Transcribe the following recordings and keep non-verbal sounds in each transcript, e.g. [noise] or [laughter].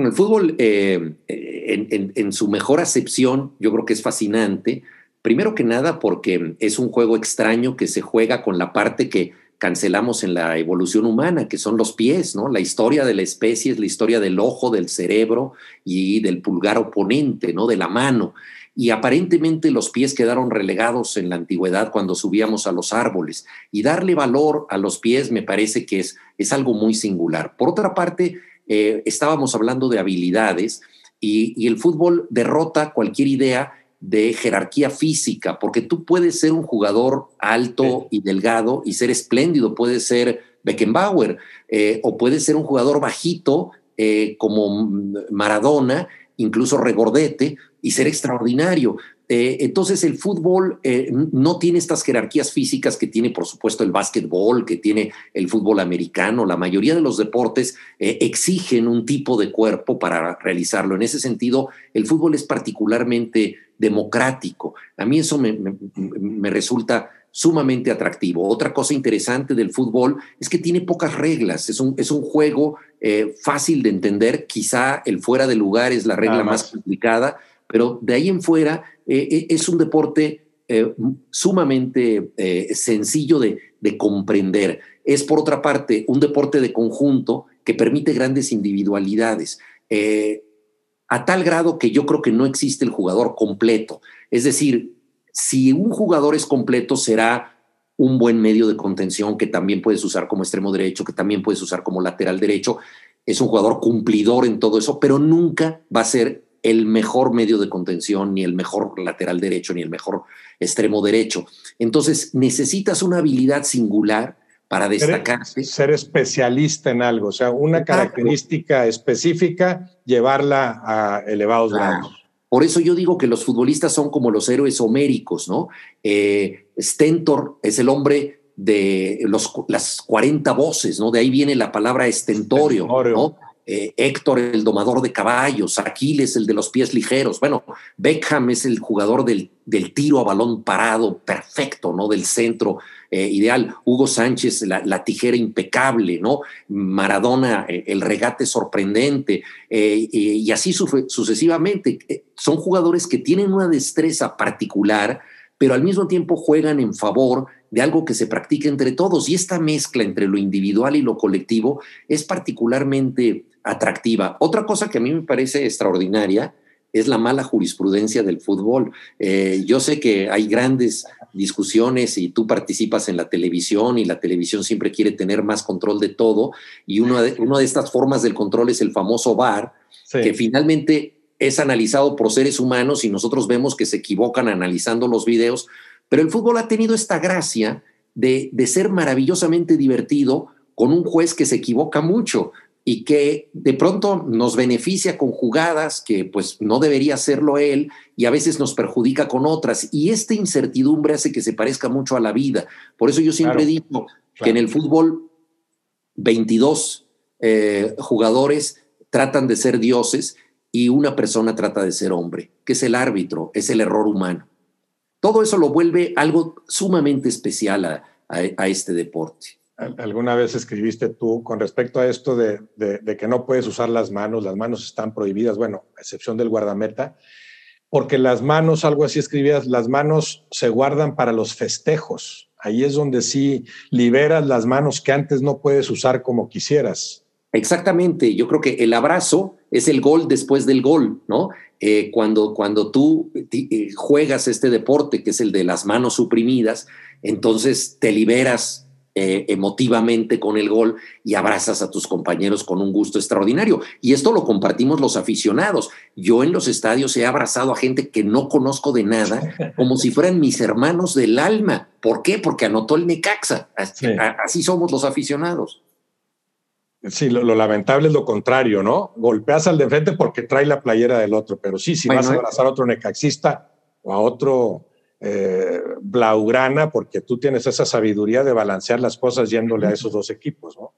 el fútbol eh, eh, en, su mejor acepción yo creo que es fascinante. Primero que nada porque es un juego extraño que se juega con la parte que cancelamos en la evolución humana, que son los pies, ¿no? La historia de la especie es la historia del ojo, del cerebro y del pulgar oponente, ¿no? De la mano. Y aparentemente los pies quedaron relegados en la antigüedad cuando subíamos a los árboles. Y darle valor a los pies me parece que es, es algo muy singular. Por otra parte, eh, estábamos hablando de habilidades y, el fútbol derrota cualquier idea de jerarquía física, porque tú puedes ser un jugador alto y delgado y ser espléndido, puedes ser Beckenbauer, eh, o puedes ser un jugador bajito eh, como Maradona, incluso regordete, y ser extraordinario. Eh, entonces el fútbol eh, no tiene estas jerarquías físicas que tiene, por supuesto, el básquetbol, que tiene el fútbol americano. La mayoría de los deportes eh, exigen un tipo de cuerpo para realizarlo. En ese sentido, el fútbol es particularmente democrático. A mí eso me, resulta sumamente atractivo. Otra cosa interesante del fútbol es que tiene pocas reglas, es un, es un juego fácil de entender, quizá el fuera de lugar es la regla más complicada, pero de ahí en fuera eh, eh, es un deporte eh, sumamente sencillo de, de, comprender. Es, por otra parte, un deporte de conjunto que permite grandes individualidades, a tal grado que yo creo que no existe el jugador completo. Es decir, si un jugador es completo, será un buen medio de contención que también puedes usar como extremo derecho, que también puedes usar como lateral derecho. Es un jugador cumplidor en todo eso, pero nunca va a ser el mejor medio de contención, ni el mejor lateral derecho, ni el mejor extremo derecho. Entonces, necesitas una habilidad singular para destacarse. Ser, especialista en algo, o sea, una característica específica, llevarla a elevados grados. Por eso yo digo que los futbolistas son como los héroes homéricos, ¿no? Eh, Stentor es el hombre de las 40 voces, ¿no? De ahí viene la palabra estentorio. ¿no? Eh, Héctor el domador de caballos, Aquiles el de los pies ligeros, bueno, Beckham es el jugador del, tiro a balón parado perfecto, ¿no? Del centro eh, ideal, Hugo Sánchez la, tijera impecable, ¿no? Maradona eh, el regate sorprendente y así sucesivamente. son jugadores que tienen una destreza particular, pero al mismo tiempo juegan en favor de algo que se practica entre todos y esta mezcla entre lo individual y lo colectivo es particularmente atractiva. Otra cosa que a mí me parece extraordinaria es la mala jurisprudencia del fútbol. Eh, yo sé que hay grandes discusiones y tú participas en la televisión y la televisión siempre quiere tener más control de todo y una de, de estas formas del control es el famoso VAR, que finalmente es analizado por seres humanos y nosotros vemos que se equivocan analizando los videos, pero el fútbol ha tenido esta gracia de, de ser maravillosamente divertido con un juez que se equivoca mucho y que de pronto nos beneficia con jugadas que pues no debería hacerlo él y a veces nos perjudica con otras. Y esta incertidumbre hace que se parezca mucho a la vida. Por eso yo siempre digo que en el fútbol 22 eh, jugadores tratan de ser dioses y una persona trata de ser hombre, que es el árbitro, es el error humano. Todo eso lo vuelve algo sumamente especial a este deporte alguna vez escribiste tú con respecto a esto de, que no puedes usar las manos, las manos están prohibidas, bueno, excepción del guardameta, porque las manos, algo así escribías, las manos se guardan para los festejos. Ahí es donde sí liberas las manos que antes no puedes usar como quisieras. Exactamente, yo creo que el abrazo es el gol después del gol, ¿no? Eh, cuando, cuando tú eh, juegas este deporte que es el de las manos suprimidas, entonces te liberas eh, emotivamente con el gol y abrazas a tus compañeros con un gusto extraordinario. Y esto lo compartimos los aficionados. Yo en los estadios he abrazado a gente que no conozco de nada, [laughs] como si fueran mis hermanos del alma. ¿Por qué? Porque anotó el Necaxa. Así, somos los aficionados. Sí, lo, lamentable es lo contrario, ¿no? Golpeas al de frente porque trae la playera del otro, pero sí, si vas a eh, abrazar a otro necaxista o a otro eh, blaugrana, porque tú tienes esa sabiduría de balancear las cosas yéndole a esos dos equipos, ¿no?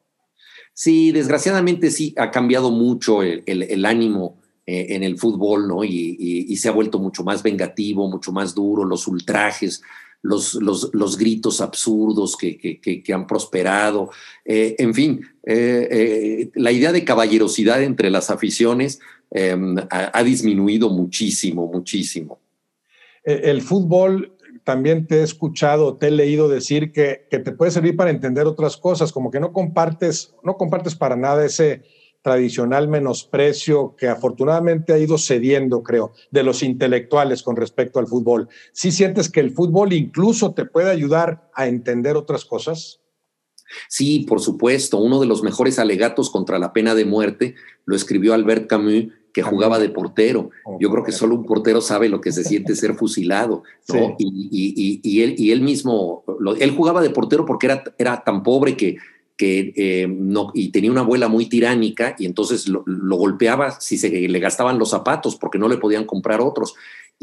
Sí, desgraciadamente sí ha cambiado mucho el, ánimo eh, en el fútbol, ¿no? Y, se ha vuelto mucho más vengativo, mucho más duro, los ultrajes, los, gritos absurdos que, han prosperado. Eh, en fin, la idea de caballerosidad entre las aficiones em, ha disminuido muchísimo, muchísimo. Eh, el fútbol también te he escuchado, te he leído decir que, te puede servir para entender otras cosas, como que no compartes, no compartes para nada ese tradicional menosprecio que afortunadamente ha ido cediendo, creo, de los intelectuales con respecto al fútbol. Si sientes que el fútbol incluso te puede ayudar a entender otras cosas? Sí, por supuesto. Uno de los mejores alegatos contra la pena de muerte lo escribió Albert Camus que jugaba de portero. Oh, Yo creo que solo un portero sabe lo que se siente [laughs] ser fusilado, Y, él, mismo, él jugaba de portero porque era, era tan pobre que, que eh, no, y tenía una abuela muy tiránica y entonces lo, golpeaba si se le gastaban los zapatos porque no le podían comprar otros.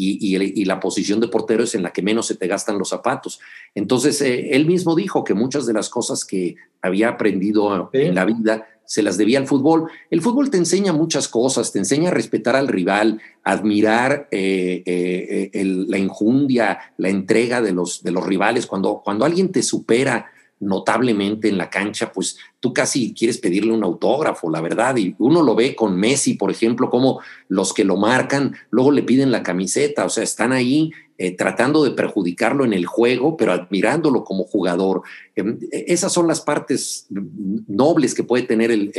Y, la posición de portero es en la que menos se te gastan los zapatos. Entonces, eh, él mismo dijo que muchas de las cosas que había aprendido en la vida se las debía al fútbol. El fútbol te enseña muchas cosas, te enseña a respetar al rival, admirar eh, eh, la injundia, la entrega de los, de los rivales. Cuando, cuando alguien te supera notablemente en la cancha, pues tú casi quieres pedirle un autógrafo, la verdad. Y uno lo ve con Messi, por ejemplo, como los que lo marcan, luego le piden la camiseta, o sea, están ahí eh, tratando de perjudicarlo en el juego, pero admirándolo como jugador. Em, e, esas son las partes nobles que puede tener el,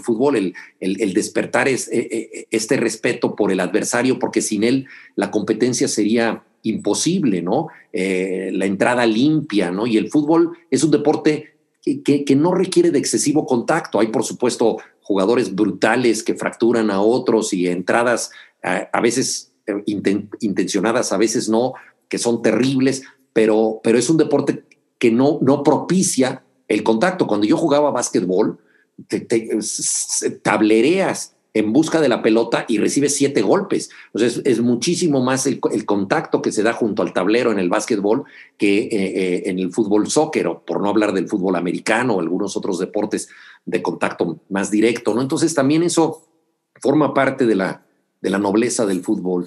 fútbol, el, despertar es, e, e, este respeto por el adversario, porque sin él la competencia sería imposible, ¿no? Eh, la entrada limpia, ¿no? Y el fútbol es un deporte que, no requiere de excesivo contacto. Hay, por supuesto, jugadores brutales que fracturan a otros y entradas eh, a veces intencionadas, a veces no, que son terribles, pero, pero es un deporte que no, no propicia el contacto. Cuando yo jugaba básquetbol, te, tablereas en busca de la pelota y recibes siete golpes. O sea, es, muchísimo más el, contacto que se da junto al tablero en el básquetbol que eh, eh, en el fútbol soccer, por no hablar del fútbol americano o algunos otros deportes de contacto más directo. ¿no? Entonces también eso forma parte de la, de la nobleza del fútbol.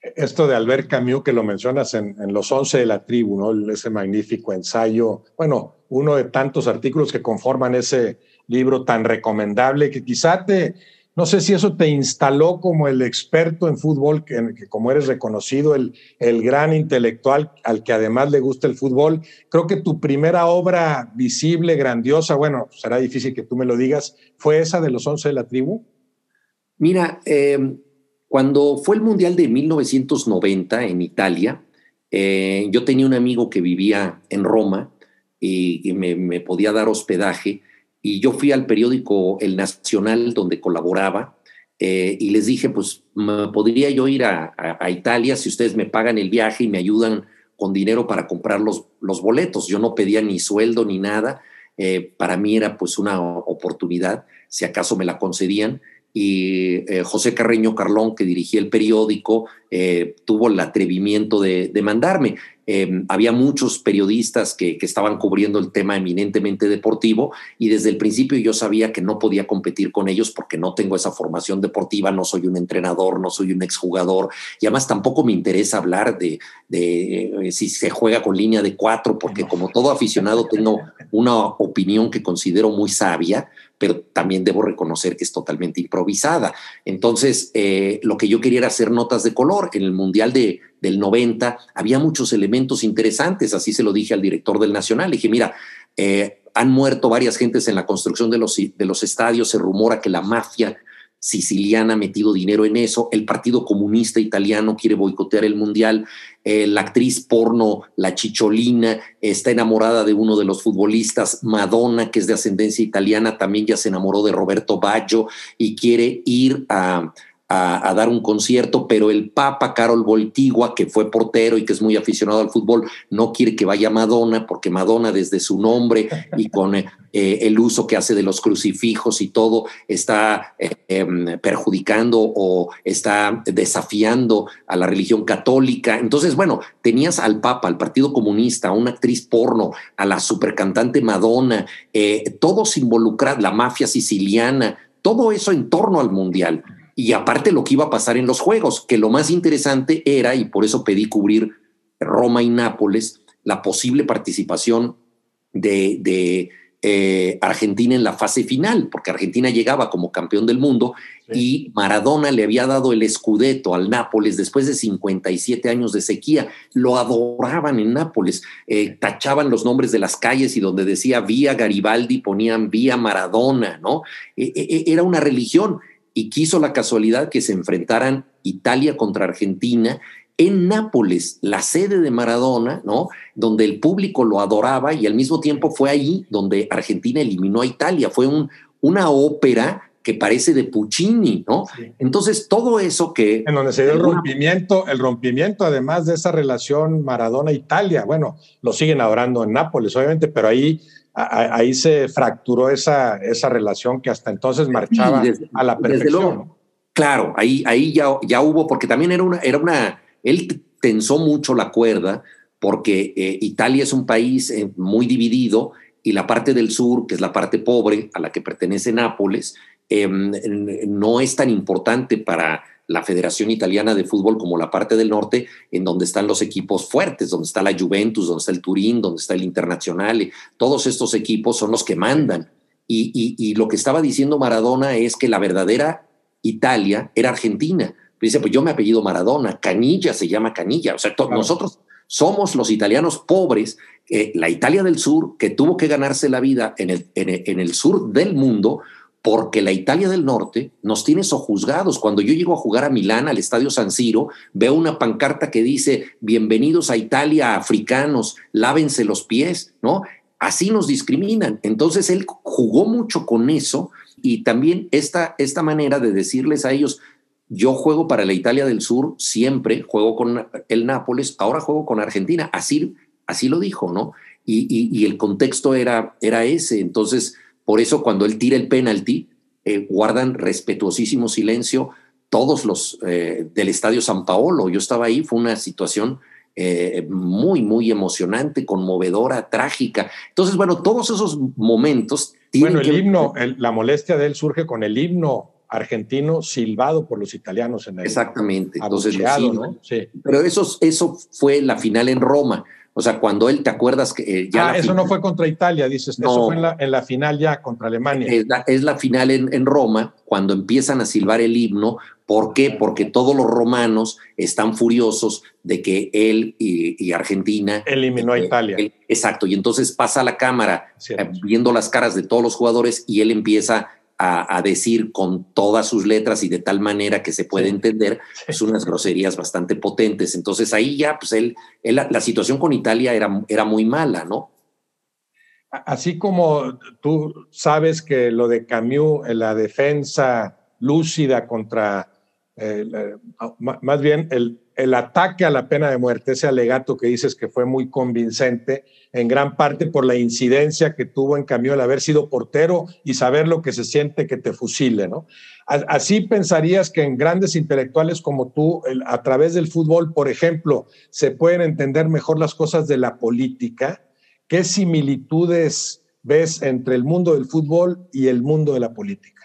Esto de Albert Camus que lo mencionas en, Los Once de la Tribu, ese magnífico ensayo, bueno, uno de tantos artículos que conforman ese libro tan recomendable que quizá te, no sé si eso te instaló como el experto en fútbol, que, como eres reconocido, el, el, gran intelectual al que además le gusta el fútbol. Creo que tu primera obra visible, grandiosa, bueno, será difícil que tú me lo digas, fue esa de los once de la tribu. Mira, eh, cuando fue el Mundial de 1990 en Italia, eh, yo tenía un amigo que vivía en Roma y, me, podía dar hospedaje y yo fui al periódico El Nacional donde colaboraba eh, y les dije, pues podría yo ir a, Italia si ustedes me pagan el viaje y me ayudan con dinero para comprar los, boletos. Yo no pedía ni sueldo ni nada. Eh, para mí era pues una oportunidad, si acaso me la concedían y eh, José Carreño Carlón, que dirigía el periódico eh, tuvo el atrevimiento de, mandarme. Em, había muchos periodistas que, estaban cubriendo el tema eminentemente deportivo y desde el principio yo sabía que no podía competir con ellos porque no tengo esa formación deportiva, no soy un entrenador, no soy un exjugador y además tampoco me interesa hablar de, eh, si se juega con línea de cuatro porque como todo aficionado tengo una opinión que considero muy sabia, pero también debo reconocer que es totalmente improvisada. Entonces, eh, lo que yo quería era hacer notas de color en el Mundial de, del 90 había muchos elementos interesantes, así se lo dije al director del Nacional. dije, mira, eh, han muerto varias gentes en la construcción de los, de los estadios, se rumora que la mafia siciliana ha metido dinero en eso, el Partido Comunista Italiano quiere boicotear el Mundial, eh, la actriz porno, la chicholina, está enamorada de uno de los futbolistas, Madonna, que es de ascendencia italiana, también ya se enamoró de Roberto Baggio y quiere ir a a, dar un concierto, pero el Papa Carol Voltigua, que fue portero y que es muy aficionado al fútbol, no quiere que vaya Madonna, porque Madonna desde su nombre y con eh, el uso que hace de los crucifijos y todo, está em, perjudicando o está desafiando a la religión católica. Entonces, bueno, tenías al Papa, al Partido Comunista, a una actriz porno, a la supercantante Madonna, eh, todos involucrados, la mafia siciliana, todo eso en torno al Mundial y aparte lo que iba a pasar en los Juegos, que lo más interesante era, y por eso pedí cubrir Roma y Nápoles, la posible participación de, eh, Argentina en la fase final, porque Argentina llegaba como campeón del mundo y Maradona le había dado el escudeto al Nápoles después de 57 años de sequía. Lo adoraban en Nápoles, eh, tachaban los nombres de las calles y donde decía vía Garibaldi ponían vía Maradona, ¿no? E, e, e, era una religión y quiso la casualidad que se enfrentaran Italia contra Argentina en Nápoles, la sede de Maradona, ¿no? Donde el público lo adoraba y al mismo tiempo fue ahí donde Argentina eliminó a Italia. Fue un, una ópera que parece de Puccini, ¿no? Entonces, todo eso que... En donde se dio el rompimiento, el rompimiento además de esa relación Maradona-Italia, bueno, lo siguen adorando en Nápoles, obviamente, pero ahí ahí se fracturó esa, esa relación que hasta entonces marchaba a la perfección. claro, ahí, ahí ya, ya hubo, porque también era una, era una, él tensó mucho la cuerda porque eh, Italia es un país eh, muy dividido y la parte del sur, que es la parte pobre a la que pertenece Nápoles, em, no es tan importante para la Federación Italiana de Fútbol como la parte del norte, en donde están los equipos fuertes, donde está la Juventus, donde está el Turín, donde está el Internacional. Todos estos equipos son los que mandan. Y, lo que estaba diciendo Maradona es que la verdadera Italia era Argentina. Dice, pues yo me apellido Maradona, Canilla se llama Canilla. O sea, nosotros somos los italianos pobres, eh, la Italia del Sur, que tuvo que ganarse la vida en el, en en el sur del mundo porque la Italia del Norte nos tiene sojuzgados. Cuando yo llego a jugar a Milán, al Estadio San Siro, veo una pancarta que dice, bienvenidos a Italia, africanos, lávense los pies, ¿no? Así nos discriminan. Entonces él jugó mucho con eso y también esta, esta manera de decirles a ellos, yo juego para la Italia del Sur siempre, juego con el Nápoles, ahora juego con Argentina, así, así lo dijo, ¿no? Y, el contexto era, era ese. Entonces, por eso cuando él tira el penalti, eh, guardan respetuosísimo silencio todos los eh, del Estadio San Paolo. Yo estaba ahí, fue una situación eh, muy, muy emocionante, conmovedora, trágica. Entonces, bueno, todos esos momentos... Tienen bueno, el himno, la molestia de él surge con el himno argentino silbado por los italianos en el. Exactamente. Entonces, Pero eso, eso fue la final en Roma. O sea, cuando él te acuerdas que eh, ya. Ah, eso no fue contra Italia, dices. eso fue en la, final ya contra Alemania. Es la, final en, Roma, cuando empiezan a silbar el himno. ¿Por qué? Porque todos los romanos están furiosos de que él y, Argentina. Eliminó a eh, Italia. Eh, exacto. Y entonces pasa la cámara viendo las caras de todos los jugadores y él empieza a, decir con todas sus letras y de tal manera que se puede entender, es pues, unas groserías bastante potentes. Entonces ahí ya, pues él, la, situación con Italia era, era muy mala, ¿no? Así como tú sabes que lo de Camus, la defensa lúcida contra, eh, más bien el el ataque a la pena de muerte, ese alegato que dices que fue muy convincente, en gran parte por la incidencia que tuvo en cambio el haber sido portero y saber lo que se siente que te fusile, ¿no? Así pensarías que en grandes intelectuales como tú, a través del fútbol, por ejemplo, se pueden entender mejor las cosas de la política. ¿Qué similitudes ves entre el mundo del fútbol y el mundo de la política?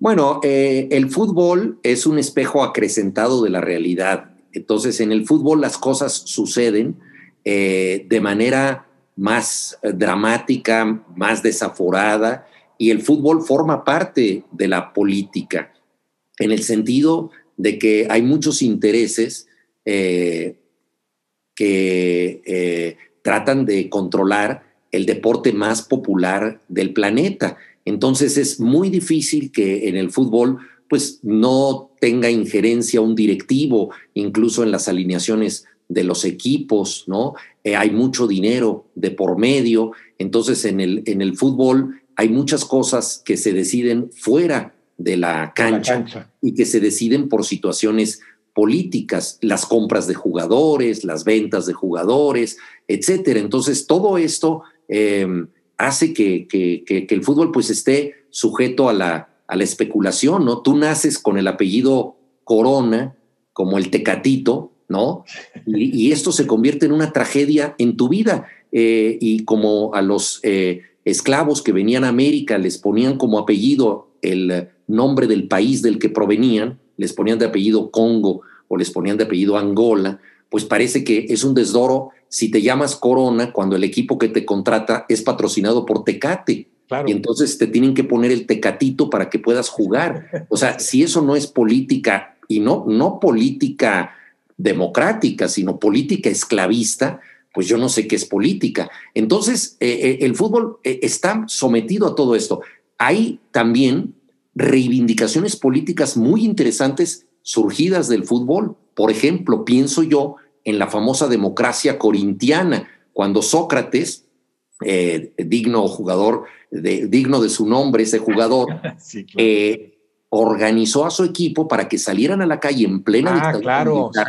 Bueno, eh, el fútbol es un espejo acrecentado de la realidad. Entonces, en el fútbol las cosas suceden eh, de manera más eh, dramática, más desaforada, y el fútbol forma parte de la política, en el sentido de que hay muchos intereses que tratan de controlar el deporte más popular del planeta. Entonces es muy difícil que en el fútbol pues no tenga injerencia un directivo, incluso en las alineaciones de los equipos, ¿no? Eh, hay mucho dinero de por medio, entonces en el, en el fútbol hay muchas cosas que se deciden fuera de la cancha, y que se deciden por situaciones políticas, las compras de jugadores, las ventas de jugadores, etcétera. Entonces, todo esto em, hace que, el fútbol pues esté sujeto a la, especulación, ¿no? Tú naces con el apellido Corona, como el Tecatito, ¿no? Y, esto se convierte en una tragedia en tu vida. Eh, y como a los eh, esclavos que venían a América les ponían como apellido el nombre del país del que provenían, les ponían de apellido Congo o les ponían de apellido Angola, pues parece que es un desdoro si te llamas Corona cuando el equipo que te contrata es patrocinado por Tecate. Y entonces te tienen que poner el tecatito para que puedas jugar. O sea, si eso no es política y no, no política democrática, sino política esclavista, pues yo no sé qué es política. Entonces, eh, eh, el fútbol eh, está sometido a todo esto. Hay también reivindicaciones políticas muy interesantes surgidas del fútbol. Por ejemplo, pienso yo en la famosa democracia corintiana, cuando Sócrates, eh, digno jugador, de, digno de su nombre, ese jugador, [laughs] eh, organizó a su equipo para que salieran a la calle en plena ah, dictadura militar,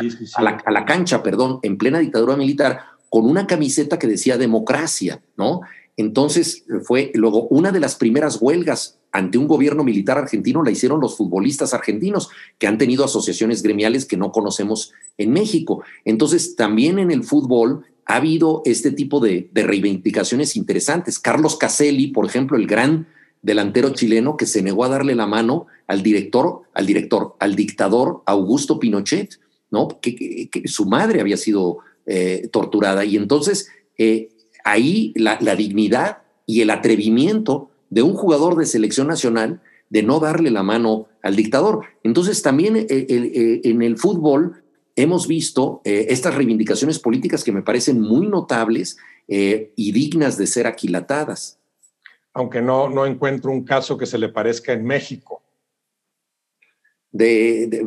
a la cancha, perdón, en plena dictadura militar, con una camiseta que decía democracia, ¿no? Entonces eh, fue luego una de las primeras huelgas ante un gobierno militar argentino la hicieron los futbolistas argentinos que han tenido asociaciones gremiales que no conocemos en México. Entonces también en el fútbol ha habido este tipo de, reivindicaciones interesantes. Carlos Caselli, por ejemplo, el gran delantero chileno que se negó a darle la mano al director, al director, al dictador Augusto Pinochet, ¿no? Que, su madre había sido eh, torturada. Y entonces eh, ahí la, dignidad y el atrevimiento de un jugador de selección nacional de no darle la mano al dictador. Entonces también eh, eh, eh, en el fútbol hemos visto estas reivindicaciones políticas que me parecen muy notables y dignas de ser aquilatadas. Aunque no, no encuentro un caso que se le parezca en México. De,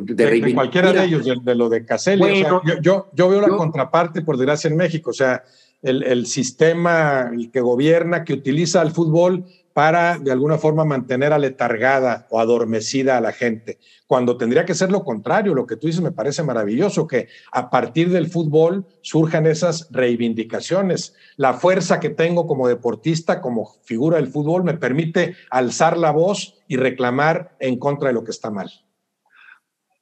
cualquiera de ellos, de, lo de Caselli. yo, yo, veo la contraparte, por desgracia, en México. O sea, el, sistema que gobierna, que utiliza el fútbol para de alguna forma mantener aletargada o adormecida a la gente, cuando tendría que ser lo contrario. Lo que tú dices me parece maravilloso, que a partir del fútbol surjan esas reivindicaciones. La fuerza que tengo como deportista, como figura del fútbol, me permite alzar la voz y reclamar en contra de lo que está mal.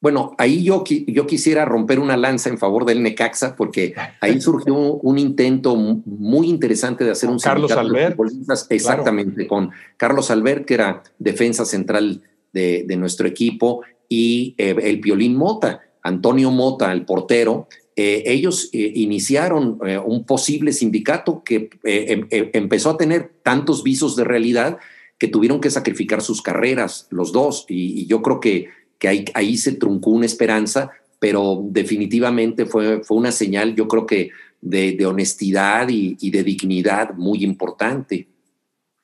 Bueno, ahí yo, yo quisiera romper una lanza en favor del Necaxa, porque ahí surgió un intento muy interesante de hacer un Carlos Albert. exactamente, con Carlos Albert, que era defensa central de, nuestro equipo, y eh, el Piolín Mota, Antonio Mota, el portero. Eh, ellos eh, iniciaron un posible sindicato que em, empezó a tener tantos visos de realidad que tuvieron que sacrificar sus carreras, los dos, y yo creo que que ahí, se truncó una esperanza, pero definitivamente fue, fue una señal, yo creo que de, honestidad y, de dignidad muy importante.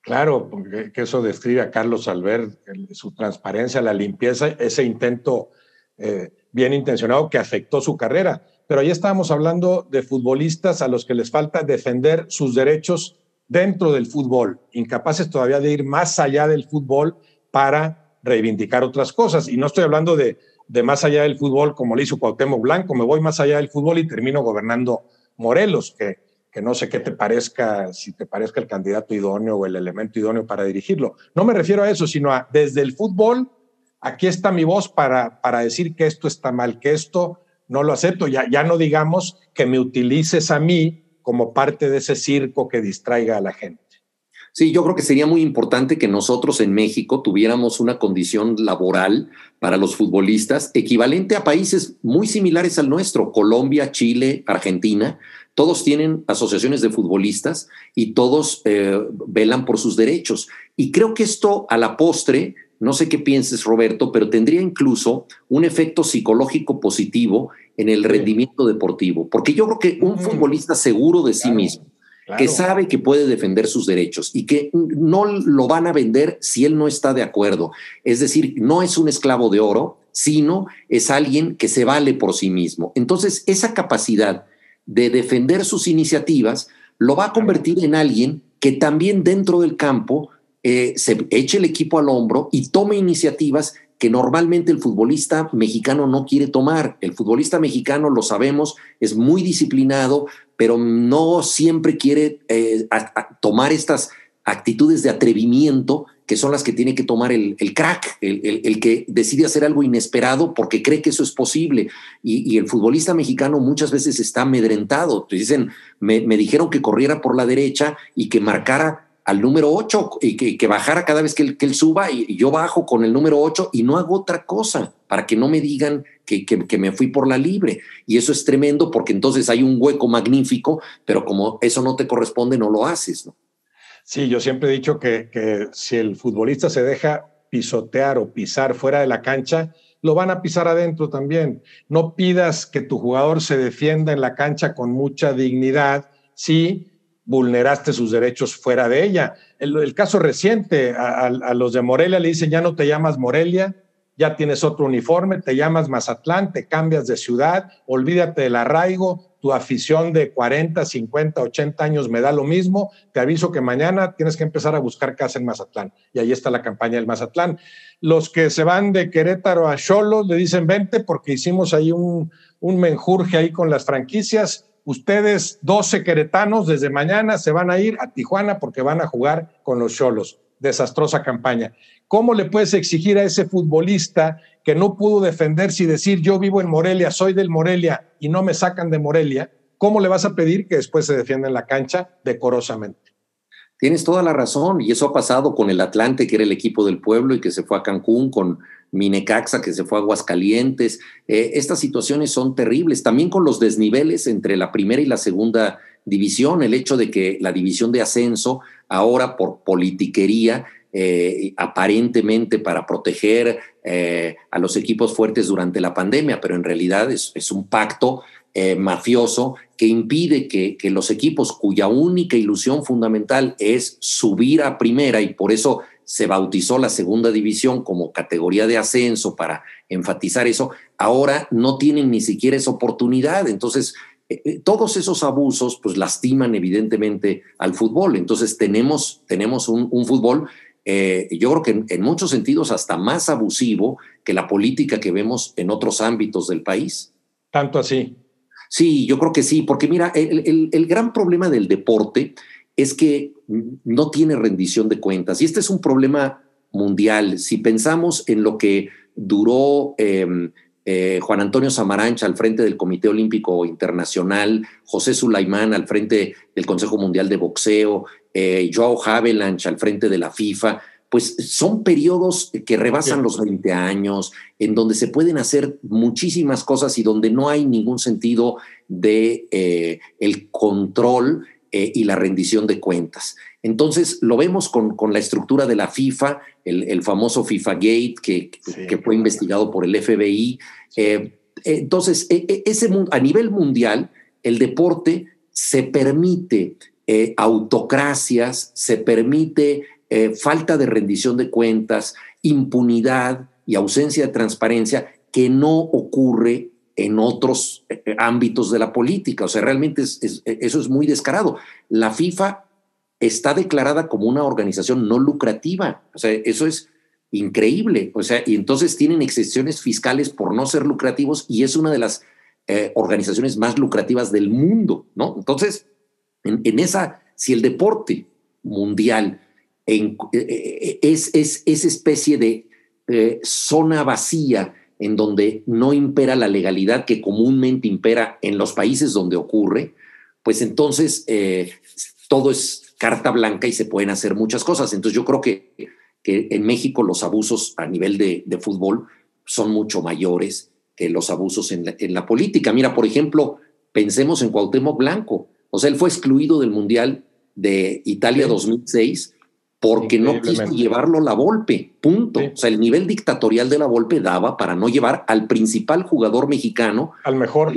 Claro, porque que eso describe a Carlos Albert, su transparencia, la limpieza, ese intento eh, bien intencionado que afectó su carrera. Pero ahí estábamos hablando de futbolistas a los que les falta defender sus derechos dentro del fútbol, incapaces todavía de ir más allá del fútbol para reivindicar otras cosas. Y no estoy hablando de, de más allá del fútbol, como lo hizo Cuauhtémoc Blanco, me voy más allá del fútbol y termino gobernando Morelos, que, que no sé qué te parezca, si te parezca el candidato idóneo o el elemento idóneo para dirigirlo. No me refiero a eso, sino a desde el fútbol, aquí está mi voz para, para decir que esto está mal, que esto no lo acepto, ya, ya no digamos que me utilices a mí como parte de ese circo que distraiga a la gente. Sí, yo creo que sería muy importante que nosotros en México tuviéramos una condición laboral para los futbolistas equivalente a países muy similares al nuestro, Colombia, Chile, Argentina. Todos tienen asociaciones de futbolistas y todos eh, velan por sus derechos. Y creo que esto a la postre, no sé qué pienses Roberto, pero tendría incluso un efecto psicológico positivo en el rendimiento deportivo, porque yo creo que un futbolista seguro de sí mismo que sabe que puede defender sus derechos y que no lo van a vender si él no está de acuerdo. Es decir, no es un esclavo de oro, sino es alguien que se vale por sí mismo. Entonces, esa capacidad de defender sus iniciativas lo va a convertir en alguien que también dentro del campo eh, se eche el equipo al hombro y tome iniciativas que normalmente el futbolista mexicano no quiere tomar. El futbolista mexicano, lo sabemos, es muy disciplinado, pero no siempre quiere eh, tomar estas actitudes de atrevimiento que son las que tiene que tomar el, crack, el, que decide hacer algo inesperado porque cree que eso es posible. Y, el futbolista mexicano muchas veces está amedrentado. Te dicen, me, dijeron que corriera por la derecha y que marcara al número 8 y que, bajara cada vez que él, suba y, yo bajo con el número 8 y no hago otra cosa para que no me digan que, me fui por la libre. Y eso es tremendo porque entonces hay un hueco magnífico, pero como eso no te corresponde, no lo haces. ¿no? Sí, yo siempre he dicho que, que si el futbolista se deja pisotear o pisar fuera de la cancha, lo van a pisar adentro también. No pidas que tu jugador se defienda en la cancha con mucha dignidad, sí, vulneraste sus derechos fuera de ella. El, caso reciente, a, los de Morelia le dicen, ya no te llamas Morelia, ya tienes otro uniforme, te llamas Mazatlán, te cambias de ciudad, olvídate del arraigo, tu afición de 40, 50, 80 años me da lo mismo, te aviso que mañana tienes que empezar a buscar casa en Mazatlán. Y ahí está la campaña del Mazatlán. Los que se van de Querétaro a Cholo le dicen, vente porque hicimos ahí un, un menjurje ahí con las franquicias, ustedes 12 queretanos desde mañana se van a ir a Tijuana porque van a jugar con los Cholos. Desastrosa campaña. ¿Cómo le puedes exigir a ese futbolista que no pudo defenderse y decir yo vivo en Morelia, soy del Morelia y no me sacan de Morelia? ¿Cómo le vas a pedir que después se defienda en la cancha decorosamente? Tienes toda la razón, y eso ha pasado con el Atlante, que era el equipo del pueblo y que se fue a Cancún, con Minecaxa, que se fue a Aguascalientes. Eh, estas situaciones son terribles. También con los desniveles entre la primera y la segunda división, el hecho de que la división de ascenso, ahora por politiquería, eh, aparentemente para proteger eh, a los equipos fuertes durante la pandemia, pero en realidad es un pacto eh, mafioso que impide que, los equipos cuya única ilusión fundamental es subir a primera y por eso se bautizó la segunda división como categoría de ascenso para enfatizar eso, ahora no tienen ni siquiera esa oportunidad. Entonces, eh, eh, todos esos abusos pues lastiman evidentemente al fútbol. Entonces, tenemos, tenemos un, fútbol yo creo que en, muchos sentidos hasta más abusivo que la política que vemos en otros ámbitos del país. Tanto así. Sí, yo creo que sí, porque mira, el, gran problema del deporte es que no tiene rendición de cuentas. Y este es un problema mundial. Si pensamos en lo que duró em, eh, Juan Antonio Samaranch al frente del Comité Olímpico Internacional, José Sulaimán al frente del Consejo Mundial de Boxeo, eh, Joao Havelanch al frente de la FIFA, pues son periodos que rebasan los 20 años, en donde se pueden hacer muchísimas cosas y donde no hay ningún sentido de eh, el control eh, y la rendición de cuentas. Entonces, lo vemos con, la estructura de la FIFA, el, famoso FIFA Gate que, fue investigado por el FBI. Eh, entonces, e, e, ese, a nivel mundial, el deporte se permite autocracias, se permite eh, falta de rendición de cuentas, impunidad y ausencia de transparencia que no ocurre en otros eh, eh, ámbitos de la política. O sea, realmente eso es muy descarado. La FIFA está declarada como una organización no lucrativa. O sea, eso es increíble. O sea, y entonces tienen excepciones fiscales por no ser lucrativos y es una de las organizaciones más lucrativas del mundo, ¿no? Entonces, en esa, si el deporte mundial eh, eh, es, esa especie de eh, zona vacía en donde no impera la legalidad que comúnmente impera en los países donde ocurre, pues entonces todo es carta blanca y se pueden hacer muchas cosas. Entonces yo creo que, en México los abusos a nivel de, fútbol son mucho mayores que los abusos en la, política. Mira, por ejemplo, pensemos en Cuauhtémoc Blanco. O sea, él fue excluido del Mundial de Italia 2006 porque no quiso llevarlo la golpe, punto. O sea, el nivel dictatorial de la golpe daba para no llevar al principal jugador mexicano. Al mejor.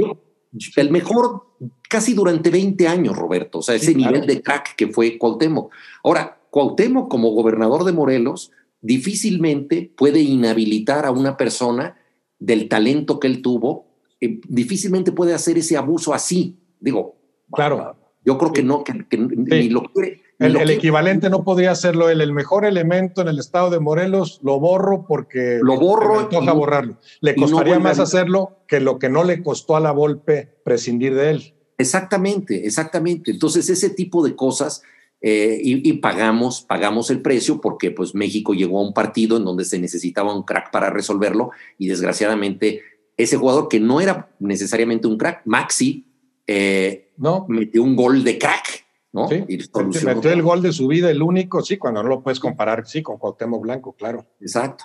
El mejor casi durante 20 años, Roberto. O sea, ese nivel de crack que fue Cuauhtémoc. Ahora, Cuauhtémoc como gobernador de Morelos difícilmente puede inhabilitar a una persona del talento que él tuvo, eh, difícilmente puede hacer ese abuso así. Digo, claro. Yo creo que no, que, ni lo quiere. El, equivalente no podría serlo El mejor elemento en el estado de Morelos lo borro porque lo borro borrarlo. Le costaría más hacerlo que lo que no le costó a la Volpe prescindir de él. Exactamente, exactamente. Entonces ese tipo de cosas eh, y, pagamos, pagamos el precio porque pues México llegó a un partido en donde se necesitaba un crack para resolverlo y desgraciadamente ese jugador que no era necesariamente un crack, Maxi, eh, no. metió un gol de crack Sí, se metió el gol de su vida, el único, sí, cuando no lo puedes comparar, sí, con Cuauhtémoc Blanco, claro. Exacto.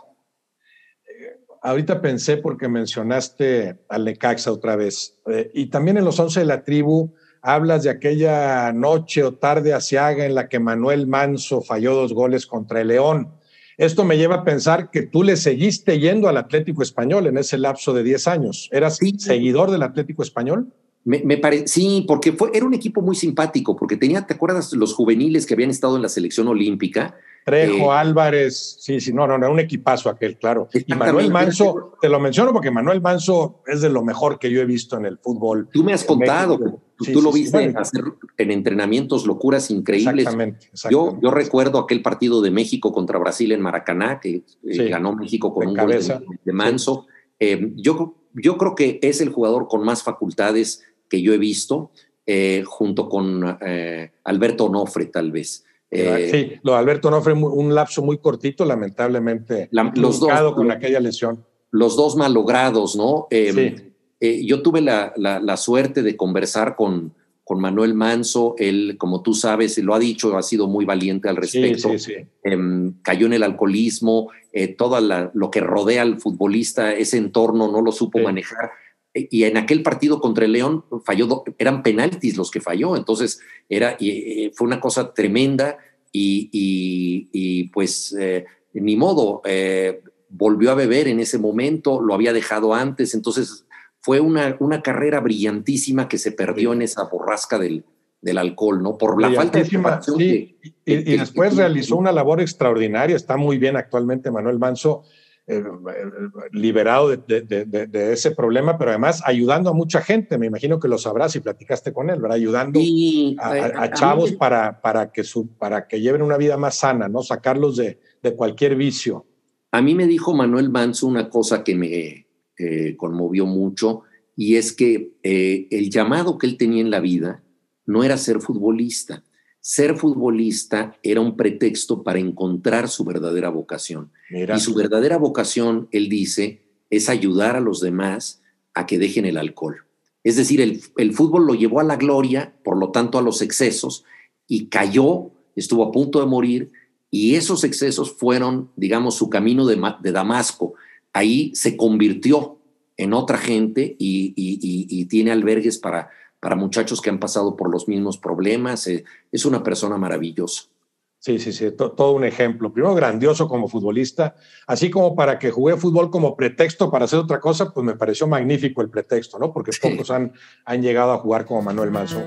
Eh, ahorita pensé porque mencionaste al Necaxa otra vez, eh, y también en los once de la tribu hablas de aquella noche o tarde asiaga en la que Manuel Manso falló dos goles contra el León. Esto me lleva a pensar que tú le seguiste yendo al Atlético Español en ese lapso de 10 años. ¿Eras sí. seguidor del Atlético Español? Me, me Sí, porque fue, era un equipo muy simpático, porque tenía, ¿te acuerdas los juveniles que habían estado en la selección olímpica? Trejo, eh, Álvarez, sí, sí, no, no, era un equipazo aquel, claro. Y Manuel Manso, te lo menciono porque Manuel Manso es de lo mejor que yo he visto en el fútbol. Tú me has contado, tú, lo viste hacer en entrenamientos locuras increíbles. Exactamente, Yo, yo recuerdo aquel partido de México contra Brasil en Maracaná, que eh, ganó México con un cabeza. gol de, Manso. Eh, yo, yo creo que es el jugador con más facultades que yo he visto, eh, junto con eh, Alberto Onofre, tal vez. sí, eh, lo Alberto Onofre, un lapso muy cortito, lamentablemente, los dos, con aquella lesión. Los dos malogrados, ¿no? Em, sí. yo tuve la, suerte de conversar con, con Manuel Manso, él, como tú sabes, lo ha dicho, ha sido muy valiente al respecto, em, cayó en el alcoholismo, todo lo que rodea al futbolista, ese entorno no lo supo manejar y en aquel partido contra el León falló, eran penaltis los que falló, entonces era, eh, fue una cosa tremenda y, pues eh, ni modo, eh, volvió a beber en ese momento, lo había dejado antes, entonces fue una, una carrera brillantísima que se perdió en esa borrasca del, del alcohol, ¿no? Por la falta de y, después realizó una labor extraordinaria, está muy bien actualmente Manuel Manso liberado de, ese problema, pero además ayudando a mucha gente. Me imagino que lo sabrás si platicaste con él, ¿verdad? Ayudando a, chavos para, para, que su, para que lleven una vida más sana, ¿no? Sacarlos de, cualquier vicio. A mí me dijo Manuel Manso una cosa que me eh, conmovió mucho y es que eh, el llamado que él tenía en la vida no era ser futbolista, ser futbolista era un pretexto para encontrar su verdadera vocación. Y su verdadera vocación, él dice, es ayudar a los demás a que dejen el alcohol. Es decir, el, fútbol lo llevó a la gloria, por lo tanto a los excesos, y cayó, estuvo a punto de morir, y esos excesos fueron, digamos, su camino de, Damasco. Ahí se convirtió en otra gente y tiene albergues para para muchachos que han pasado por los mismos problemas. Eh, es una persona maravillosa. Sí, sí, sí, todo un ejemplo. Primero, grandioso como futbolista, así como para que jugué fútbol como pretexto para hacer otra cosa, pues me pareció magnífico el pretexto, ¿no? Porque pocos han, han llegado a jugar como Manuel Manso.